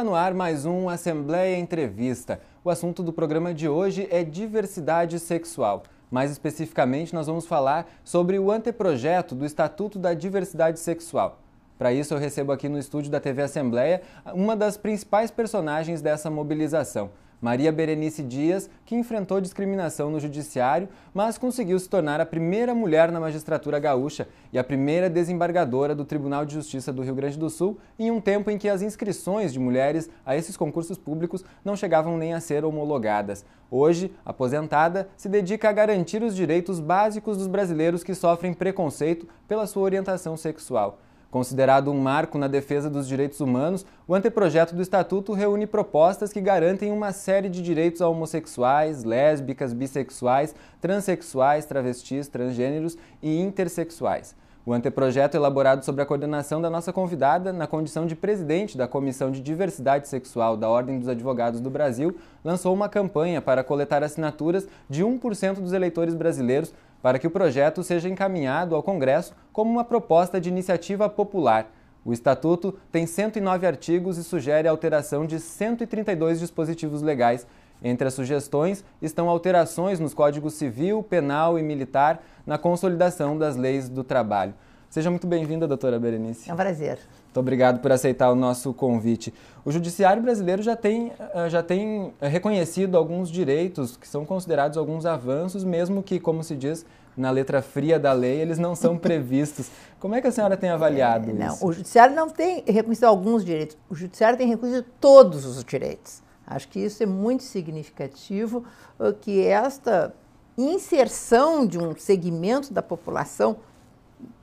Está no ar mais um Assembleia Entrevista. O assunto do programa de hoje é diversidade sexual. Mais especificamente, nós vamos falar sobre o anteprojeto do Estatuto da Diversidade Sexual. Para isso, eu recebo aqui no estúdio da TV Assembleia uma das principais personagens dessa mobilização. Maria Berenice Dias, que enfrentou discriminação no judiciário, mas conseguiu se tornar a primeira mulher na magistratura gaúcha e a primeira desembargadora do Tribunal de Justiça do Rio Grande do Sul, em um tempo em que as inscrições de mulheres a esses concursos públicos não chegavam nem a ser homologadas. Hoje, aposentada, se dedica a garantir os direitos básicos dos brasileiros que sofrem preconceito pela sua orientação sexual. Considerado um marco na defesa dos direitos humanos, o anteprojeto do Estatuto reúne propostas que garantem uma série de direitos a homossexuais, lésbicas, bissexuais, transexuais, travestis, transgêneros e intersexuais. O anteprojeto, é elaborado sob a coordenação da nossa convidada, na condição de presidente da Comissão de Diversidade Sexual da Ordem dos Advogados do Brasil, lançou uma campanha para coletar assinaturas de 1% dos eleitores brasileiros para que o projeto seja encaminhado ao Congresso como uma proposta de iniciativa popular. O Estatuto tem 109 artigos e sugere a alteração de 132 dispositivos legais. Entre as sugestões estão alterações nos códigos civil, penal e militar na consolidação das leis do trabalho. Seja muito bem-vinda, doutora Berenice. É um prazer. Muito obrigado por aceitar o nosso convite. O judiciário brasileiro já tem, eh, já tem eh, reconhecido alguns direitos que são considerados alguns avanços, mesmo que, como se diz na letra fria da lei, eles não são previstos. Como é que a senhora tem avaliado é, não, isso? O judiciário não tem reconhecido alguns direitos, o judiciário tem reconhecido todos os direitos. Acho que isso é muito significativo, eh, que esta inserção de um segmento da população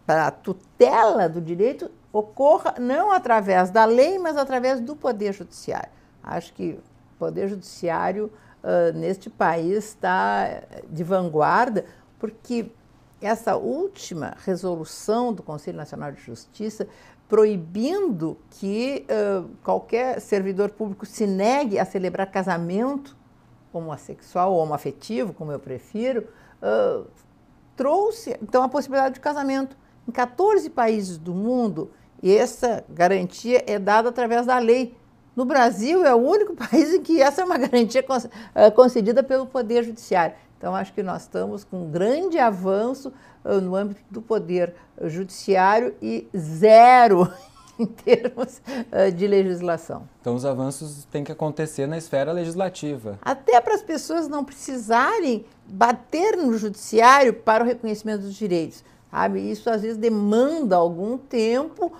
para a tutela do direito ocorra não através da lei, mas através do Poder Judiciário. Acho que o Poder Judiciário uh, neste país está de vanguarda, porque essa última resolução do Conselho Nacional de Justiça proibindo que uh, qualquer servidor público se negue a celebrar casamento homossexual ou homoafetivo, como eu prefiro, uh, trouxe então a possibilidade de casamento em 14 países do mundo, essa garantia é dada através da lei. No Brasil, é o único país em que essa é uma garantia eh, concedida pelo Poder Judiciário. Então, acho que nós estamos com um grande avanço eh, no âmbito do Poder eh, Judiciário e zero em termos de legislação. Então, os avanços têm que acontecer na esfera legislativa. Até para as pessoas não precisarem bater no judiciário para o reconhecimento dos direitos. Sabe? Isso às vezes demanda algum tempo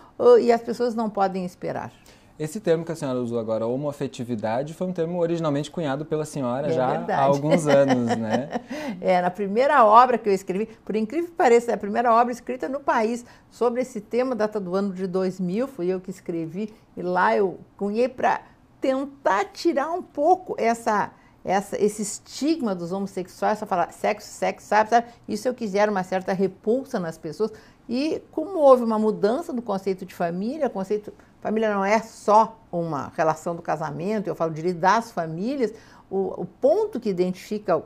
e as pessoas não podem esperar. Esse termo que a senhora usou agora, homoafetividade, foi um termo originalmente cunhado pela senhora é já verdade. há alguns anos, né? é, na primeira obra que eu escrevi, por incrível que pareça, é a primeira obra escrita no país sobre esse tema, data do ano de 2000, fui eu que escrevi, e lá eu cunhei para tentar tirar um pouco essa essa, esse estigma dos homossexuais, só falar sexo, sexo, sabe, sabe? Isso eu quiser uma certa repulsa nas pessoas. E como houve uma mudança do conceito de família, conceito família não é só uma relação do casamento, eu falo de das famílias, o, o ponto que identifica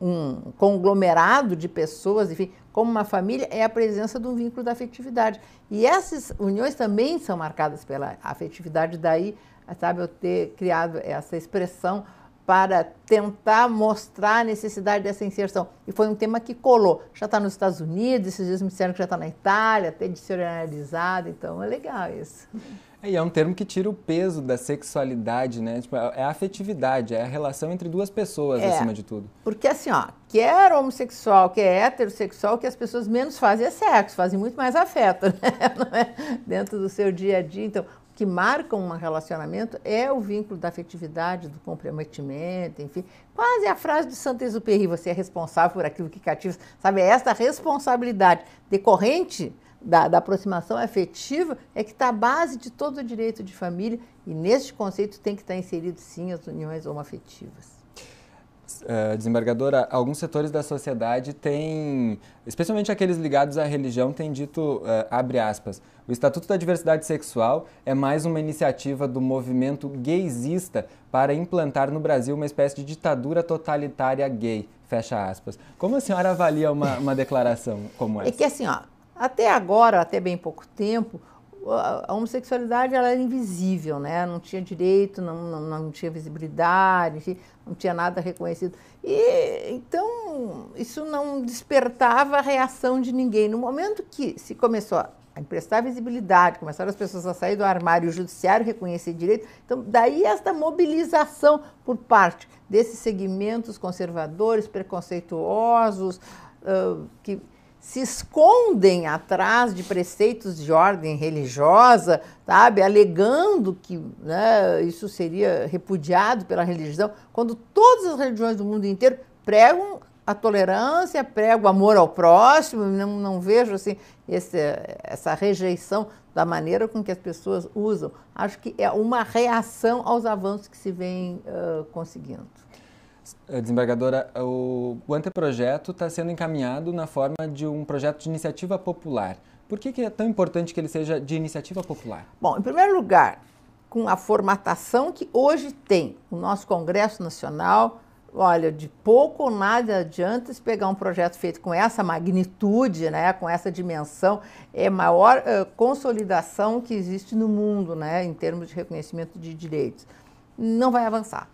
um conglomerado de pessoas, enfim, como uma família, é a presença de um vínculo da afetividade. E essas uniões também são marcadas pela afetividade, daí, sabe, eu ter criado essa expressão para tentar mostrar a necessidade dessa inserção. E foi um tema que colou. Já está nos Estados Unidos, esses dias me disseram que já está na Itália, até dicionarizado, então é legal isso. É, e é um termo que tira o peso da sexualidade, né? Tipo, é, é a afetividade, é a relação entre duas pessoas, é, acima de tudo. Porque assim, ó, quer homossexual, quer heterossexual, o que as pessoas menos fazem é sexo, fazem muito mais afeto, né? É? Dentro do seu dia a dia. Então, que marcam um relacionamento é o vínculo da afetividade, do comprometimento, enfim. Quase a frase do Saint-Exupéry, você é responsável por aquilo que cativa. Sabe, é essa responsabilidade decorrente da, da aproximação afetiva é que está a base de todo o direito de família e neste conceito tem que estar tá inserido, sim, as uniões homoafetivas. Eh, desembargadora, alguns setores da sociedade têm, especialmente aqueles ligados à religião, têm dito, uh, abre aspas, o Estatuto da Diversidade Sexual é mais uma iniciativa do movimento gaysista para implantar no Brasil uma espécie de ditadura totalitária gay, fecha aspas. Como a senhora avalia uma, uma declaração como é essa? É que assim, ó, até agora, até bem pouco tempo, a homossexualidade ela era invisível, né? não tinha direito, não, não, não tinha visibilidade, não tinha nada reconhecido. E então isso não despertava a reação de ninguém. No momento que se começou a emprestar visibilidade, começaram as pessoas a sair do armário, o judiciário reconhecer direito, então daí esta mobilização por parte desses segmentos conservadores, preconceituosos, uh, que se escondem atrás de preceitos de ordem religiosa, sabe, alegando que né, isso seria repudiado pela religião, quando todas as religiões do mundo inteiro pregam a tolerância, pregam o amor ao próximo, não, não vejo assim esse, essa rejeição da maneira com que as pessoas usam. Acho que é uma reação aos avanços que se vem uh, conseguindo. Eh, desembargadora, o, o anteprojeto está sendo encaminhado na forma de um projeto de iniciativa popular. Por que, que é tão importante que ele seja de iniciativa popular? Bom, em primeiro lugar, com a formatação que hoje tem o nosso Congresso Nacional, olha, de pouco ou nada adianta se pegar um projeto feito com essa magnitude, né, com essa dimensão, é maior uh, consolidação que existe no mundo, né, em termos de reconhecimento de direitos. Não vai avançar.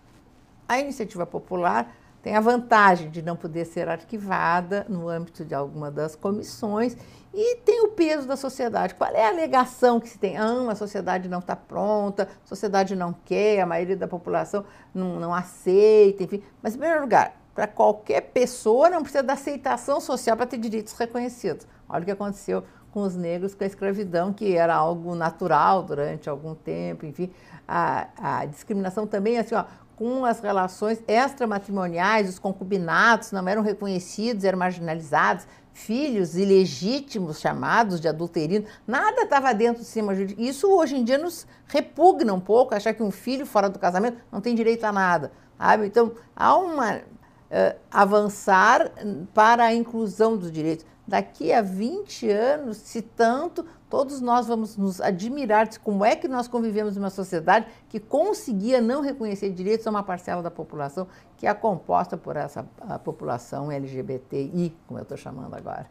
A iniciativa popular tem a vantagem de não poder ser arquivada no âmbito de alguma das comissões e tem o peso da sociedade. Qual é a alegação que se tem? Ah, a sociedade não está pronta, a sociedade não quer, a maioria da população não, não aceita, enfim. Mas, em primeiro lugar, para qualquer pessoa não precisa da aceitação social para ter direitos reconhecidos. Olha o que aconteceu com os negros com a escravidão, que era algo natural durante algum tempo, enfim. A, a discriminação também, assim, ó, com as relações extramatrimoniais, os concubinatos não eram reconhecidos, eram marginalizados, filhos ilegítimos chamados de adulterino, nada estava dentro do sistema jurídico. Isso hoje em dia nos repugna um pouco, achar que um filho fora do casamento não tem direito a nada. Sabe? Então, há uma uh, avançar para a inclusão dos direitos daqui a 20 anos, se tanto, todos nós vamos nos admirar de como é que nós convivemos numa sociedade que conseguia não reconhecer direitos a uma parcela da população que é composta por essa população LGBTI, como eu estou chamando agora.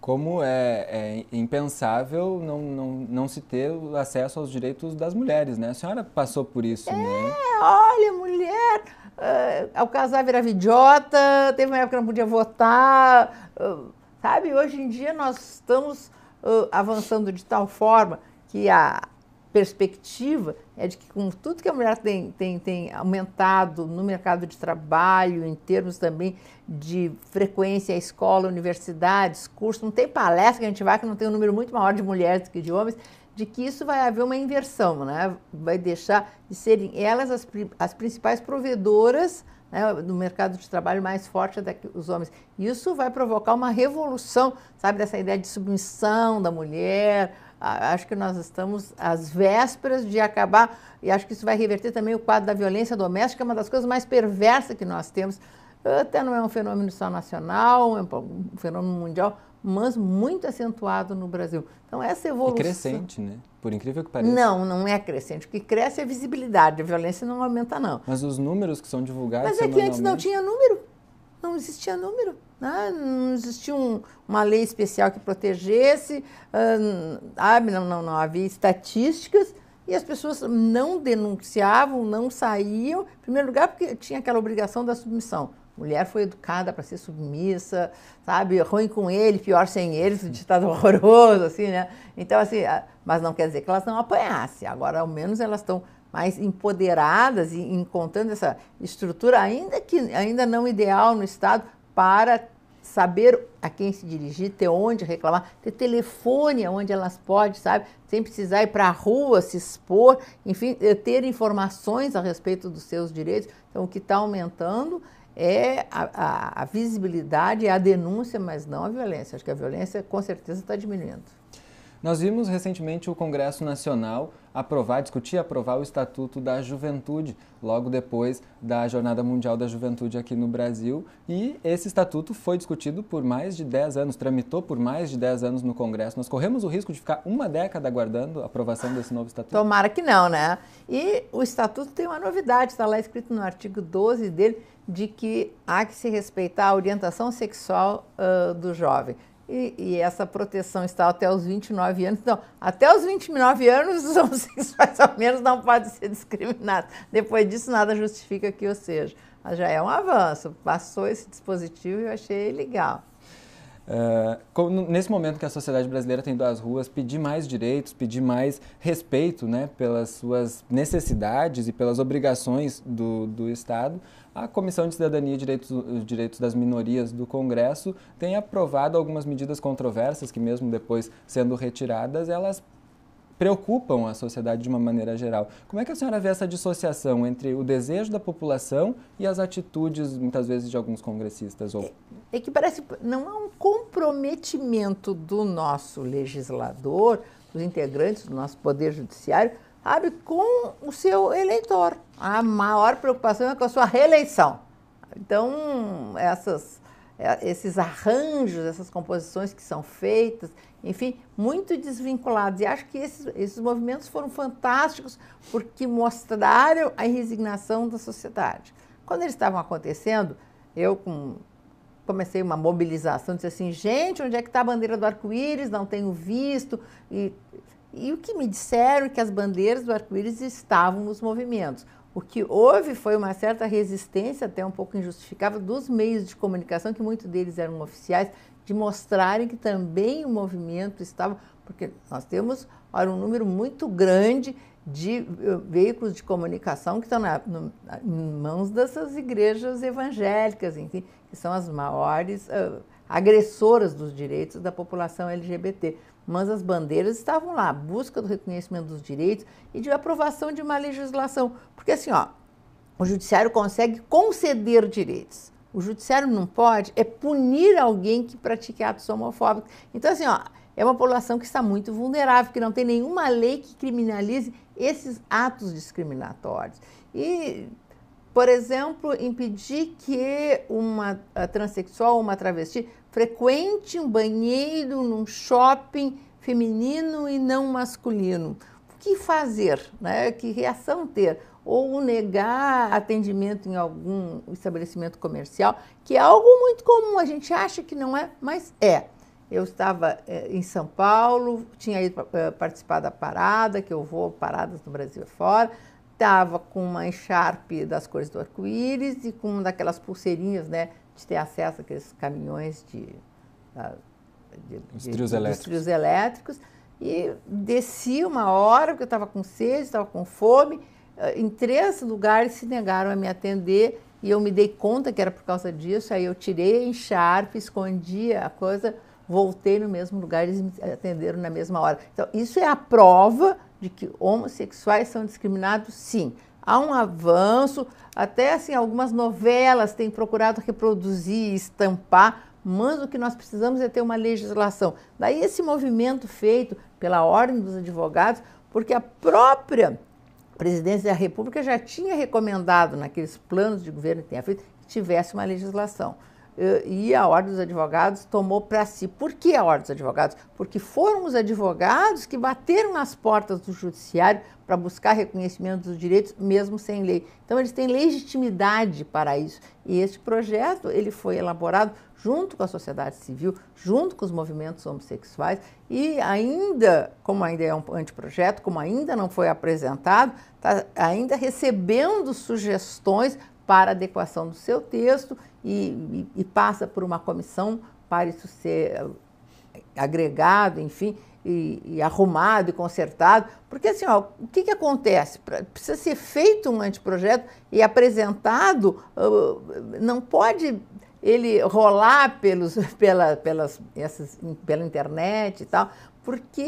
Como é, é impensável não, não, não se ter acesso aos direitos das mulheres, né? A senhora passou por isso, né? é, né? Olha, mulher, uh, ah, ao casar virava idiota, teve uma época que não podia votar. Uh, Sabe, hoje em dia nós estamos uh, avançando de tal forma que a perspectiva é de que com tudo que a mulher tem, tem, tem aumentado no mercado de trabalho, em termos também de frequência à escola, universidades, cursos, não tem palestra que a gente vai que não tem um número muito maior de mulheres do que de homens, de que isso vai haver uma inversão, né? vai deixar de serem elas as, as principais provedoras né, no mercado de trabalho mais forte até que os homens. Isso vai provocar uma revolução, sabe, dessa ideia de submissão da mulher. Acho que nós estamos às vésperas de acabar, e acho que isso vai reverter também o quadro da violência doméstica, uma das coisas mais perversas que nós temos. Até não é um fenômeno só nacional, é um fenômeno mundial, mas muito acentuado no Brasil. Então, essa evolução. E crescente, né? Por incrível que pareça. Não, não é crescente. O que cresce é a visibilidade, a violência não aumenta, não. Mas os números que são divulgados. Mas é que antes não tinha número. Não existia número. Né? Não existia um, uma lei especial que protegesse, ah, não, não, não havia estatísticas e as pessoas não denunciavam, não saíam, em primeiro lugar porque tinha aquela obrigação da submissão. Mulher foi educada para ser submissa, sabe? Ruim com ele, pior sem ele, um ditado horroroso, assim, né? Então, assim, mas não quer dizer que elas não apanhassem. Agora, ao menos elas estão mais empoderadas e encontrando essa estrutura, ainda que ainda não ideal no Estado, para saber a quem se dirigir, ter onde reclamar, ter telefone onde elas podem, sabe? Sem precisar ir para a rua, se expor, enfim, eh, ter informações a respeito dos seus direitos. Então, o que está aumentando é a, a, a visibilidade, é a denúncia, mas não a violência. Acho que a violência com certeza está diminuindo. Nós vimos recentemente o Congresso Nacional aprovar, discutir e aprovar o Estatuto da Juventude, logo depois da Jornada Mundial da Juventude aqui no Brasil. E esse estatuto foi discutido por mais de 10 anos, tramitou por mais de 10 anos no Congresso. Nós corremos o risco de ficar uma década aguardando a aprovação desse novo estatuto. Tomara que não, né? E o estatuto tem uma novidade, está lá escrito no artigo 12 dele, de que há que se respeitar a orientação sexual uh, do jovem. E, e, essa proteção está até os 29 anos. Então, até os 29 anos, os homossexuais ao menos não podem ser discriminados. Depois disso, nada justifica que eu seja. Mas já é um avanço. Passou esse dispositivo e eu achei legal. É, nesse momento que a sociedade brasileira tem duas ruas, pedir mais direitos, pedir mais respeito né, pelas suas necessidades e pelas obrigações do, do Estado, a Comissão de Cidadania e Direitos, eh, Direitos das Minorias do Congresso tem aprovado algumas medidas controversas que, mesmo depois sendo retiradas, elas preocupam a sociedade de uma maneira geral. Como é que a senhora vê essa dissociação entre o desejo da população e as atitudes, muitas vezes, de alguns congressistas? Ou... É, é que parece não há um comprometimento do nosso legislador, dos integrantes do nosso Poder Judiciário, sabe, com o seu eleitor. A maior preocupação é com a sua reeleição. Então, essas é, esses arranjos, essas composições que são feitas, enfim, muito desvinculados. E acho que esses, esses movimentos foram fantásticos porque mostraram a resignação da sociedade. Quando eles estavam acontecendo, eu com comecei uma mobilização, disse assim, gente, onde é que está a bandeira do arco-íris? Não tenho visto. E, e o que me disseram é que as bandeiras do arco-íris estavam nos movimentos. O que houve foi uma certa resistência, até um pouco injustificável, dos meios de comunicação, que muitos deles eram oficiais, de mostrarem que também o movimento estava. Porque nós temos olha, um número muito grande de eh, veículos de comunicação que estão na, no, em mãos dessas igrejas evangélicas, enfim, que são as maiores. Uh, agressoras dos direitos da população LGBT. Mas as bandeiras estavam lá, busca do reconhecimento dos direitos e de aprovação de uma legislação. Porque assim, ó, o judiciário consegue conceder direitos. O judiciário não pode é punir alguém que pratique atos homofóbicos. Então, assim, ó, é uma população que está muito vulnerável, que não tem nenhuma lei que criminalize esses atos discriminatórios. E, por exemplo, impedir que uma transexual ou uma travesti frequente um banheiro num shopping feminino e não masculino. O que fazer? Né? Que reação ter? Ou negar atendimento em algum estabelecimento comercial, que é algo muito comum, a gente acha que não é, mas é. Eu estava eh, em São Paulo, tinha ido eh, participar da parada, que eu vou paradas no Brasil e fora, estava com uma encharpe das cores do arco-íris e com uma daquelas pulseirinhas, né, de ter acesso àqueles caminhões de, de, de, de elétricos. elétricos. E desci uma hora, porque eu estava com sede, estava com fome. Eh, em três lugares se negaram a me atender e eu me dei conta que era por causa disso. Aí eu tirei a encharpe, escondi a coisa, voltei no mesmo lugar e eles me atenderam na mesma hora. Então, isso é a prova de que homossexuais são discriminados, sim há um avanço, até assim algumas novelas têm procurado reproduzir, e estampar, mas o que nós precisamos é ter uma legislação. Daí esse movimento feito pela Ordem dos Advogados, porque a própria Presidência da República já tinha recomendado naqueles planos de governo que tinha feito que tivesse uma legislação. Eh, e a Ordem dos Advogados tomou para si. Por que a Ordem dos Advogados? Porque foram os advogados que bateram nas portas do judiciário para buscar reconhecimento dos direitos, mesmo sem lei. Então eles têm legitimidade para isso. E este projeto ele foi elaborado junto com a sociedade civil, junto com os movimentos homossexuais e ainda, como ainda é um anteprojeto, como ainda não foi apresentado, está ainda recebendo sugestões para adequação do seu texto e, e, e passa por uma comissão para isso ser eh, agregado, enfim, e, e, arrumado e consertado. Porque, assim, ó, o que, que acontece? precisa ser feito um anteprojeto e apresentado, ah, não pode ele rolar pelos, pela, pelas, essas, pela internet e tal, porque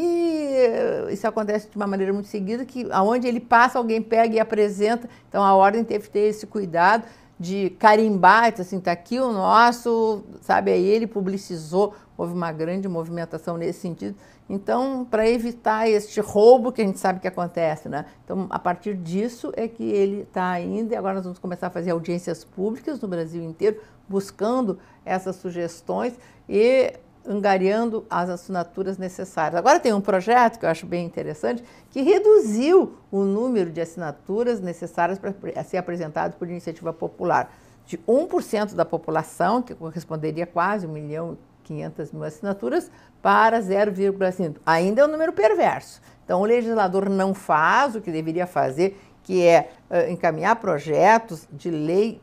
isso acontece de uma maneira muito seguida, que aonde ele passa, alguém pega e apresenta. Então a ordem teve que ter esse cuidado de carimbar, assim, tá aqui o nosso, sabe, aí ele publicizou, houve uma grande movimentação nesse sentido. Então, para evitar este roubo que a gente sabe que acontece, né? Então, a partir disso é que ele está ainda, e agora nós vamos começar a fazer audiências públicas no Brasil inteiro buscando essas sugestões e angariando as assinaturas necessárias. Agora tem um projeto que eu acho bem interessante que reduziu o número de assinaturas necessárias para ser apresentado por iniciativa popular de 1% da população, que corresponderia a quase 1 milhão e 500 mil assinaturas, para 0,5. Ainda é um número perverso. Então o legislador não faz o que deveria fazer, que é uh, encaminhar projetos de lei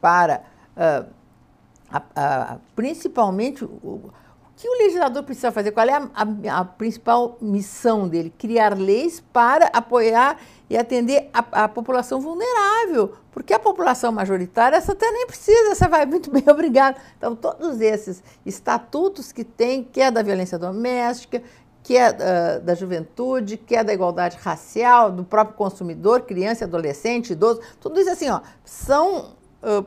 para uh, a, a, principalmente, o, que o legislador precisa fazer? Qual é a, a, a, principal missão dele? Criar leis para apoiar e atender a, a, população vulnerável, porque a população majoritária, essa até nem precisa, essa vai muito bem, obrigada. Então, todos esses estatutos que tem, que é da violência doméstica, que é uh, da juventude, que é da igualdade racial, do próprio consumidor, criança, adolescente, idoso, tudo isso assim, ó, são... Uh,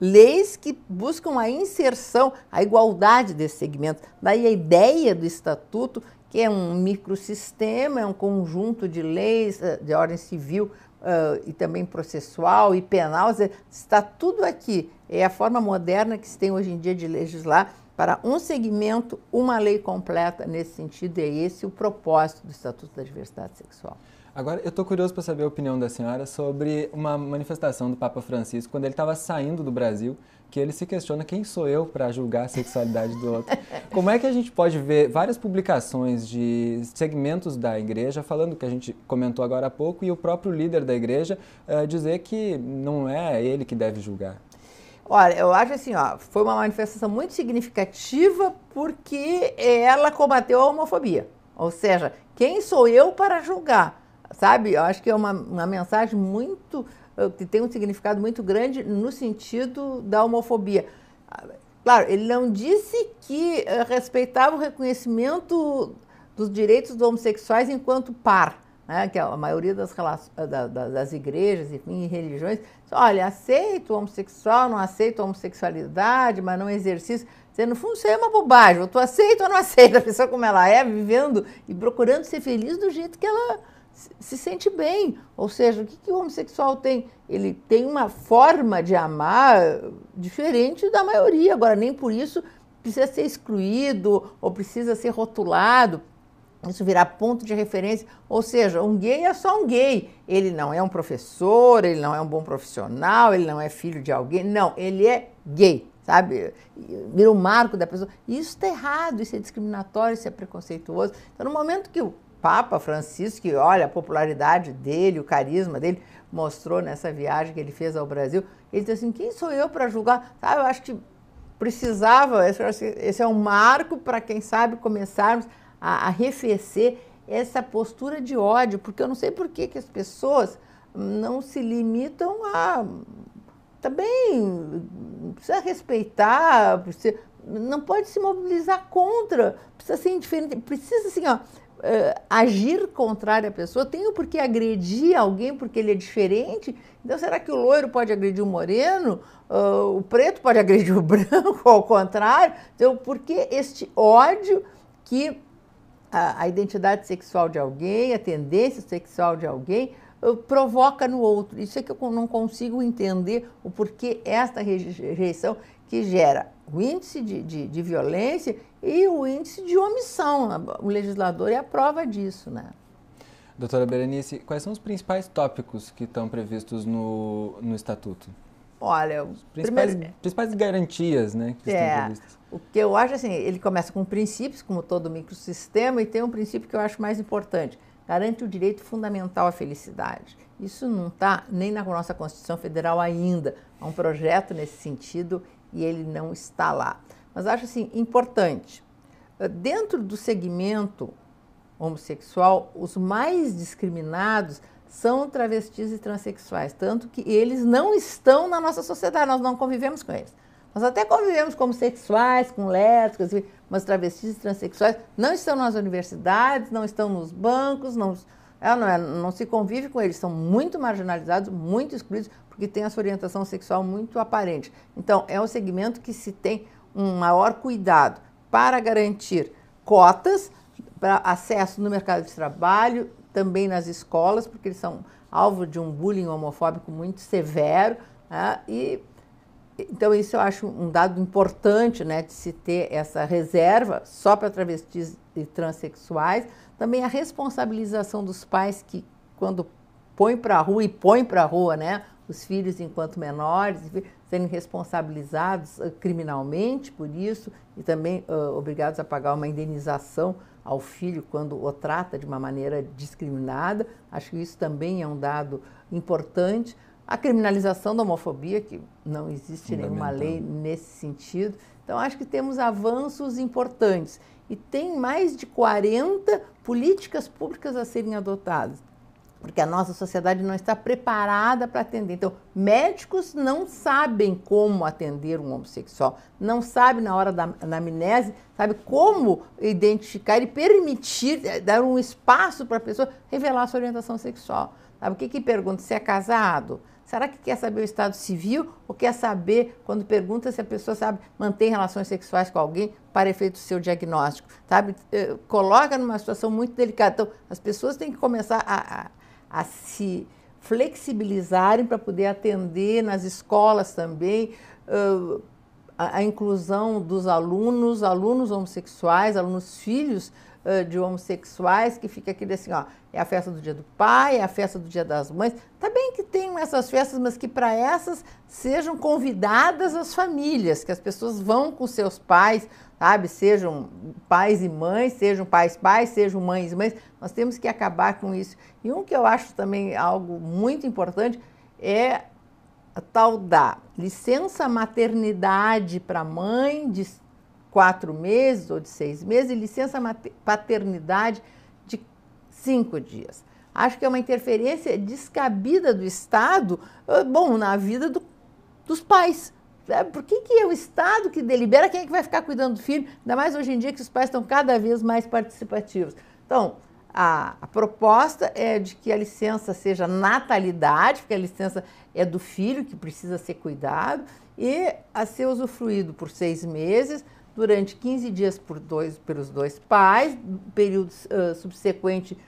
leis que buscam a inserção, a igualdade desse segmento. Daí a ideia do estatuto, que é um microsistema, é um conjunto de leis eh, de ordem civil uh, e também processual e penal, está tudo aqui. É a forma moderna que se tem hoje em dia de legislar para um segmento, uma lei completa nesse sentido. É esse o propósito do Estatuto da Diversidade Sexual. Agora, eu estou curioso para saber a opinião da senhora sobre uma manifestação do Papa Francisco, quando ele estava saindo do Brasil, que ele se questiona quem sou eu para julgar a sexualidade do outro. Como é que a gente pode ver várias publicações de segmentos da igreja falando que a gente comentou agora há pouco e o próprio líder da igreja uh, dizer que não é ele que deve julgar? Olha, eu acho assim, ó, foi uma manifestação muito significativa porque ela combateu a homofobia. Ou seja, quem sou eu para julgar? sabe? Eu acho que é uma, uma mensagem muito. Eh, que tem um significado muito grande no sentido da homofobia. Claro, ele não disse que eh, respeitava o reconhecimento dos direitos dos homossexuais enquanto par, né? que a maioria das, eh, das igrejas, enfim, religiões, olha, aceito o homossexual, não aceito a homossexualidade, mas não exercício. Você, no fundo, isso é uma bobagem, ou tu aceita ou não aceita a pessoa como ela é, vivendo e procurando ser feliz do jeito que ela, se sente bem. Ou seja, o que, que o homossexual tem? Ele tem uma forma de amar diferente da maioria. Agora, nem por isso precisa ser excluído ou precisa ser rotulado. Isso virar ponto de referência. Ou seja, um gay é só um gay. Ele não é um professor, ele não é um bom profissional, ele não é filho de alguém. Não, ele é gay, sabe? Vira o um marco da pessoa. Isso está errado, isso é discriminatório, isso é preconceituoso. Então, no momento que o Papa Francisco, que olha a popularidade dele, o carisma dele, mostrou nessa viagem que ele fez ao Brasil. Ele disse assim: quem sou eu para julgar? ah, eu acho que precisava, esse é um marco para, quem sabe, começarmos a arrefecer essa postura de ódio, porque eu não sei por que, que as pessoas não se limitam a. Também precisa respeitar, precisa, não pode se mobilizar contra, precisa ser indiferente, precisa assim, ó, uh, agir contrário à pessoa, tenho que agredir alguém porque ele é diferente. Então, será que o loiro pode agredir o moreno? Uh, o preto pode agredir o branco, ao contrário? Então, por que este ódio que a, a identidade sexual de alguém, a tendência sexual de alguém, uh, provoca no outro? Isso é que eu não consigo entender o porquê esta rejeição que gera o índice de, de, de violência e o índice de omissão. O legislador é a prova disso, né? Doutora Berenice, quais são os principais tópicos que estão previstos no, no Estatuto? Olha, os principais, primeiro... É principais garantias né, que é, estão previstas. O que eu acho assim, ele começa com princípios, como todo microsistema, e tem um princípio que eu acho mais importante. Garante o direito fundamental à felicidade. Isso não está nem na nossa Constituição Federal ainda. Há um projeto nesse sentido e ele não está lá. Mas acho assim importante. Eh, dentro do segmento homossexual, os mais discriminados são travestis e transexuais, tanto que eles não estão na nossa sociedade, nós não convivemos com eles. Nós até convivemos com sexuais, com lésbicas, mas travestis e transexuais não estão nas universidades, não estão nos bancos, não, é, não, é, não se convive com eles, são muito marginalizados, muito excluídos, porque tem essa orientação sexual muito aparente. Então, é um segmento que se tem um maior cuidado para garantir cotas para acesso no mercado de trabalho, também nas escolas, porque eles são alvo de um bullying homofóbico muito severo. Né? E então isso eu acho um dado importante, né, de se ter essa reserva só para travestis e transexuais. Também a responsabilização dos pais que quando põe para a rua e põe para a rua, né? Os filhos, enquanto menores, serem responsabilizados ah, criminalmente por isso e também uh, obrigados a pagar uma indenização ao filho quando o trata de uma maneira discriminada. Acho que isso também é um dado importante. A criminalização da homofobia, que não existe nenhuma lei nesse sentido. Então, acho que temos avanços importantes. E tem mais de 40 políticas públicas a serem adotadas porque a nossa sociedade não está preparada para atender. Então, médicos não sabem como atender um homossexual, não sabem na hora da na amnese, sabe como identificar e permitir, eh, dar um espaço para a pessoa revelar a sua orientação sexual. Sabe o que que pergunta? Se é casado? Será que quer saber o estado civil ou quer saber quando pergunta se a pessoa sabe manter relações sexuais com alguém para efeito do seu diagnóstico? Sabe? Eh, coloca numa situação muito delicada. Então, as pessoas têm que começar a, a a se flexibilizarem para poder atender nas escolas também uh, a, a, inclusão dos alunos, alunos homossexuais, alunos filhos uh, de homossexuais, que fica aqui assim, ó, é a festa do dia do pai, é a festa do dia das mães. Tá bem que tenham essas festas, mas que para essas sejam convidadas as famílias, que as pessoas vão com seus pais, sabe? Sejam pais e mães, sejam pais pais, sejam mães e mães. Nós temos que acabar com isso. E um que eu acho também algo muito importante é a tal da licença maternidade para mãe de quatro meses ou de seis meses e licença paternidade de cinco dias. Acho que é uma interferência descabida do Estado, eh, bom, na vida do, dos pais por que, que é o Estado que delibera quem é que vai ficar cuidando do filho? Ainda mais hoje em dia que os pais estão cada vez mais participativos. Então, a, a, proposta é de que a licença seja natalidade, porque a licença é do filho que precisa ser cuidado, e a ser usufruído por seis meses, durante 15 dias por dois, pelos dois pais, período uh, subsequente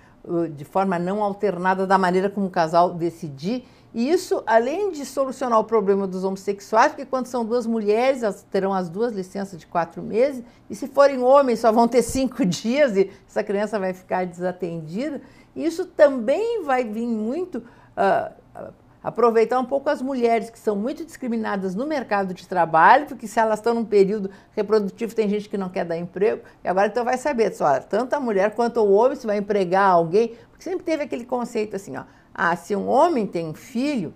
de forma não alternada da maneira como o casal decidir. E isso, além de solucionar o problema dos homossexuais, porque quando são duas mulheres, elas terão as duas licenças de quatro meses, e se forem homens, só vão ter cinco dias e essa criança vai ficar desatendida. Isso também vai vir muito uh, aproveitar um pouco as mulheres que são muito discriminadas no mercado de trabalho, porque se elas estão num período reprodutivo, tem gente que não quer dar emprego, e agora então vai saber, só, tanto a mulher quanto o homem, se vai empregar alguém, porque sempre teve aquele conceito assim, ó, ah, se um homem tem um filho,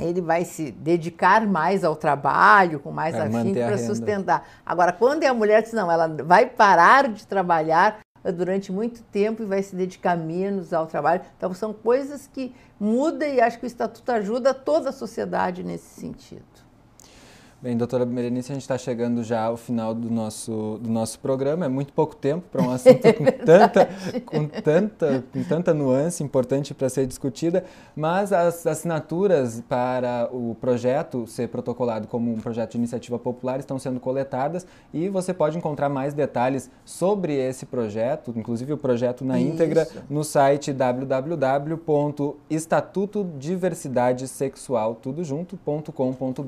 ele vai se dedicar mais ao trabalho, com mais afim para sustentar. Agora, quando é a mulher, diz, não, ela vai parar de trabalhar durante muito tempo e vai se dedicar menos ao trabalho. Então, são coisas que mudam e acho que o Estatuto ajuda toda a sociedade nesse sentido. Bem, doutora Berenice, a gente está chegando já ao final do nosso, do nosso programa. É muito pouco tempo para um assunto é com, tanta, com, tanta, com tanta nuance importante para ser discutida, mas as assinaturas para o projeto ser protocolado como um projeto de iniciativa popular estão sendo coletadas e você pode encontrar mais detalhes sobre esse projeto, inclusive o projeto na Isso. íntegra, no site www.estatutodiversidadesexualtudojunto.com.br.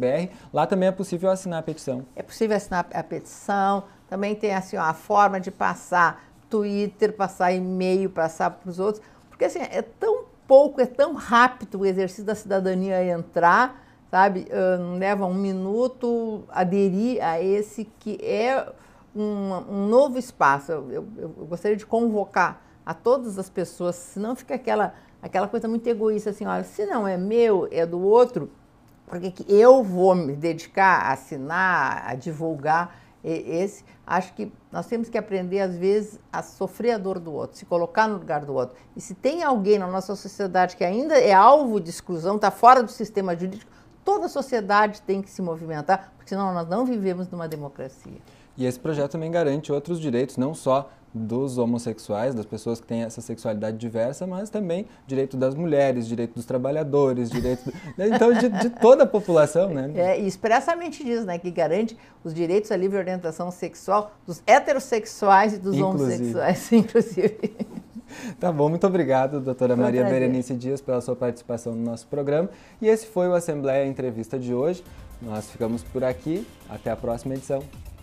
Lá também é possível possível assinar a petição. É possível assinar a petição. Também tem assim, ó, a forma de passar Twitter, passar e-mail, passar para os outros. Porque assim, é tão pouco, é tão rápido o exercício da cidadania entrar, sabe? Uh, leva um minuto aderir a esse que é um, um novo espaço. Eu, eu, eu, gostaria de convocar a todas as pessoas, senão fica aquela, aquela coisa muito egoísta, assim, olha, se não é meu, é do outro porque que eu vou me dedicar a assinar, a divulgar esse. Acho que nós temos que aprender, às vezes, a sofrer a dor do outro, se colocar no lugar do outro. E se tem alguém na nossa sociedade que ainda é alvo de exclusão, está fora do sistema jurídico, toda a sociedade tem que se movimentar, porque senão nós não vivemos numa democracia. E esse projeto também garante outros direitos, não só dos homossexuais, das pessoas que têm essa sexualidade diversa, mas também direito das mulheres, direito dos trabalhadores, direito do, né? então de, de, toda a população, né? É, expressamente diz, né, que garante os direitos à livre orientação sexual dos heterossexuais e dos inclusive. homossexuais, inclusive. Tá bom, muito obrigado, doutora Maria prazer. Berenice Dias, pela sua participação no nosso programa. E esse foi o Assembleia Entrevista de hoje. Nós ficamos por aqui. Até a próxima edição.